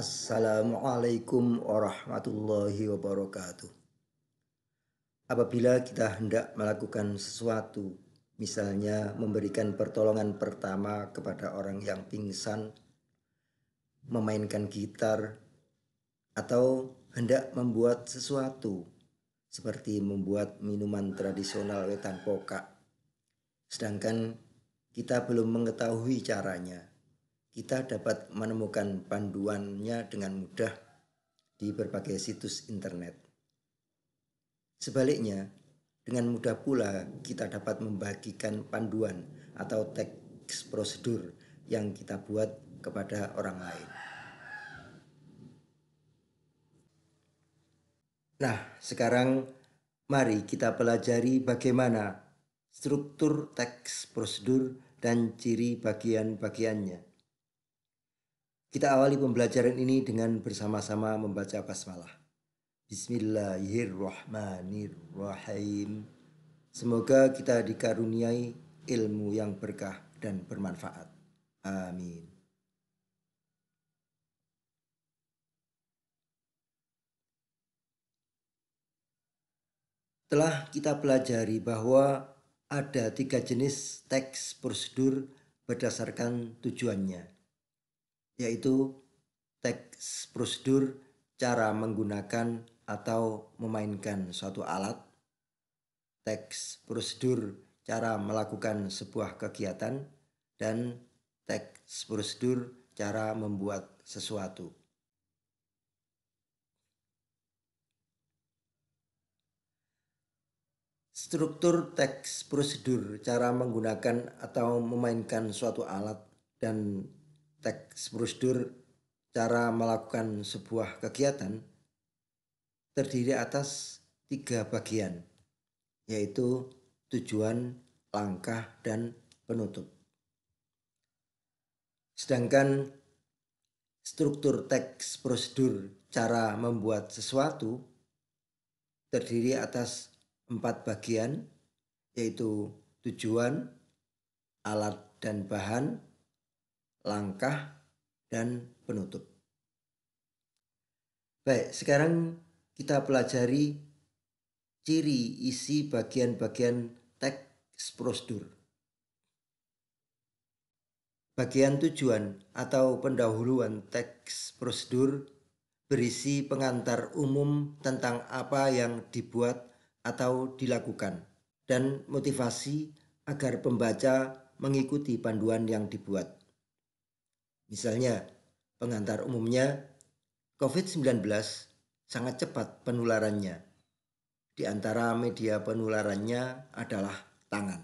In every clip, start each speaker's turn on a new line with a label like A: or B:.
A: Assalamualaikum warahmatullahi wabarakatuh. Apabila kita hendak melakukan sesuatu, misalnya memberikan pertolongan pertama kepada orang yang pingsan, memainkan gitar, atau hendak membuat sesuatu seperti membuat minuman tradisional wetan pokak, sedangkan kita belum mengetahui caranya kita dapat menemukan panduannya dengan mudah di berbagai situs internet. Sebaliknya, dengan mudah pula kita dapat membagikan panduan atau teks prosedur yang kita buat kepada orang lain. Nah, sekarang mari kita pelajari bagaimana struktur teks prosedur dan ciri bagian-bagiannya. Kita awali pembelajaran ini dengan bersama-sama membaca basmalah. Bismillahirrahmanirrahim. Semoga kita dikaruniai ilmu yang berkah dan bermanfaat. Amin. Telah kita pelajari bahwa ada tiga jenis teks prosedur berdasarkan tujuannya yaitu teks prosedur cara menggunakan atau memainkan suatu alat, teks prosedur cara melakukan sebuah kegiatan, dan teks prosedur cara membuat sesuatu. Struktur teks prosedur cara menggunakan atau memainkan suatu alat dan teks prosedur cara melakukan sebuah kegiatan terdiri atas tiga bagian, yaitu tujuan, langkah, dan penutup. Sedangkan struktur teks prosedur cara membuat sesuatu terdiri atas empat bagian, yaitu tujuan, alat dan bahan, langkah, dan penutup. Baik, sekarang kita pelajari ciri isi bagian-bagian teks prosedur. Bagian tujuan atau pendahuluan teks prosedur berisi pengantar umum tentang apa yang dibuat atau dilakukan dan motivasi agar pembaca mengikuti panduan yang dibuat. Misalnya, pengantar umumnya COVID-19 sangat cepat penularannya. Di antara media penularannya adalah tangan.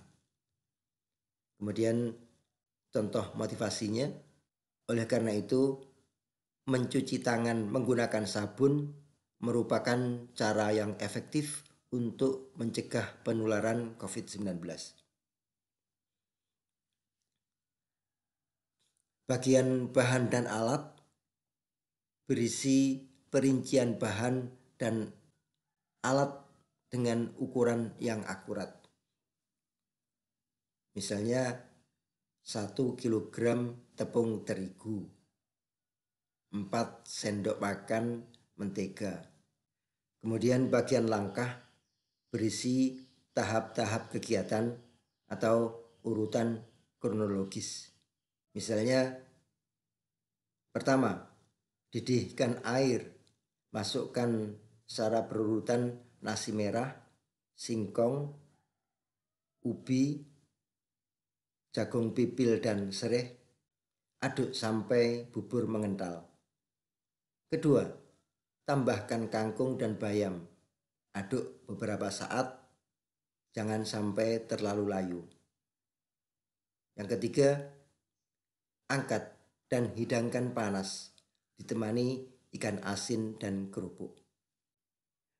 A: Kemudian contoh motivasinya, oleh karena itu mencuci tangan menggunakan sabun merupakan cara yang efektif untuk mencegah penularan COVID-19. Bagian bahan dan alat berisi perincian bahan dan alat dengan ukuran yang akurat. Misalnya 1 kg tepung terigu, 4 sendok makan mentega. Kemudian bagian langkah berisi tahap-tahap kegiatan atau urutan kronologis. Misalnya, pertama, didihkan air, masukkan secara berurutan nasi merah, singkong, ubi, jagung pipil dan sereh, aduk sampai bubur mengental. Kedua, tambahkan kangkung dan bayam. Aduk beberapa saat, jangan sampai terlalu layu. Yang ketiga, angkat dan hidangkan panas, ditemani ikan asin dan kerupuk.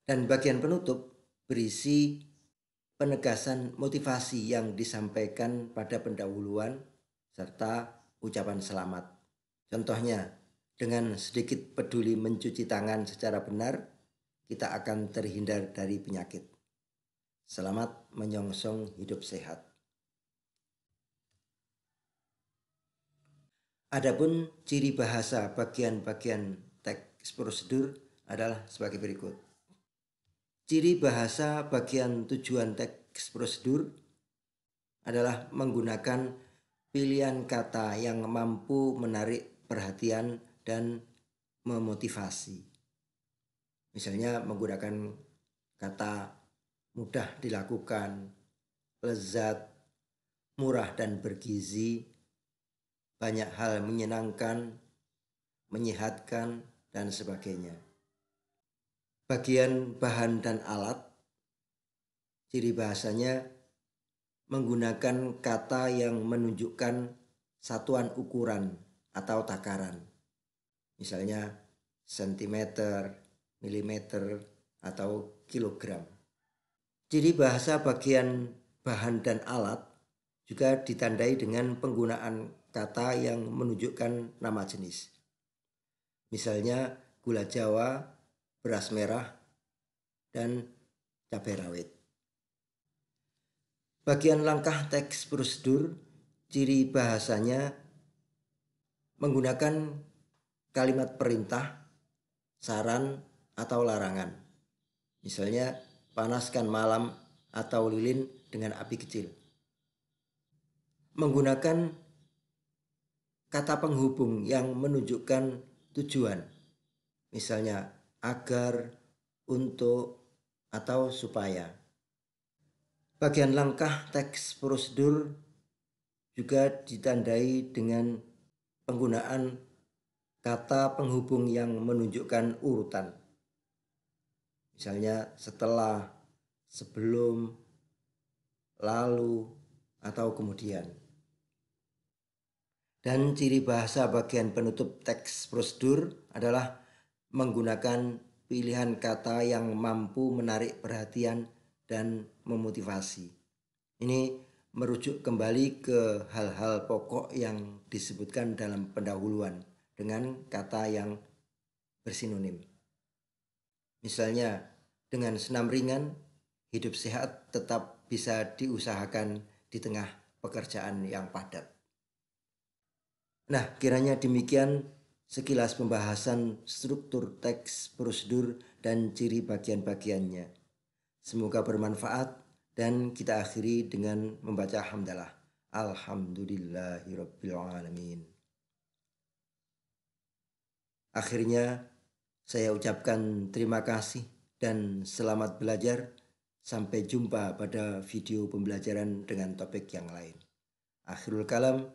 A: Dan bagian penutup berisi penegasan motivasi yang disampaikan pada pendahuluan serta ucapan selamat. Contohnya, dengan sedikit peduli mencuci tangan secara benar, kita akan terhindar dari penyakit. Selamat menyongsong hidup sehat. Adapun ciri bahasa bagian-bagian teks prosedur adalah sebagai berikut. Ciri bahasa bagian tujuan teks prosedur adalah menggunakan pilihan kata yang mampu menarik perhatian dan memotivasi. Misalnya menggunakan kata mudah dilakukan, lezat, murah dan bergizi, banyak hal menyenangkan, menyehatkan, dan sebagainya. Bagian bahan dan alat, ciri bahasanya menggunakan kata yang menunjukkan satuan ukuran atau takaran. Misalnya sentimeter, milimeter, atau kilogram. Ciri bahasa bagian bahan dan alat juga ditandai dengan penggunaan kata yang menunjukkan nama jenis. Misalnya gula jawa, beras merah, dan cabai rawit. Bagian langkah teks prosedur, ciri bahasanya menggunakan kalimat perintah, saran, atau larangan. Misalnya, panaskan malam atau lilin dengan api kecil. Menggunakan kata penghubung yang menunjukkan tujuan. Misalnya agar, untuk, atau supaya. Bagian langkah teks prosedur juga ditandai dengan penggunaan kata penghubung yang menunjukkan urutan. Misalnya setelah, sebelum, lalu, atau kemudian. Dan ciri bahasa bagian penutup teks prosedur adalah menggunakan pilihan kata yang mampu menarik perhatian dan memotivasi. Ini merujuk kembali ke hal-hal pokok yang disebutkan dalam pendahuluan dengan kata yang bersinonim. Misalnya, dengan senam ringan, hidup sehat tetap bisa diusahakan di tengah pekerjaan yang padat. Nah, kiranya demikian sekilas pembahasan struktur teks, prosedur, dan ciri bagian-bagiannya. Semoga bermanfaat dan kita akhiri dengan membaca hamdalah. Alhamdulillahirrabbilalamin. Akhirnya, saya ucapkan terima kasih dan selamat belajar. Sampai jumpa pada video pembelajaran dengan topik yang lain. Akhirul kalam.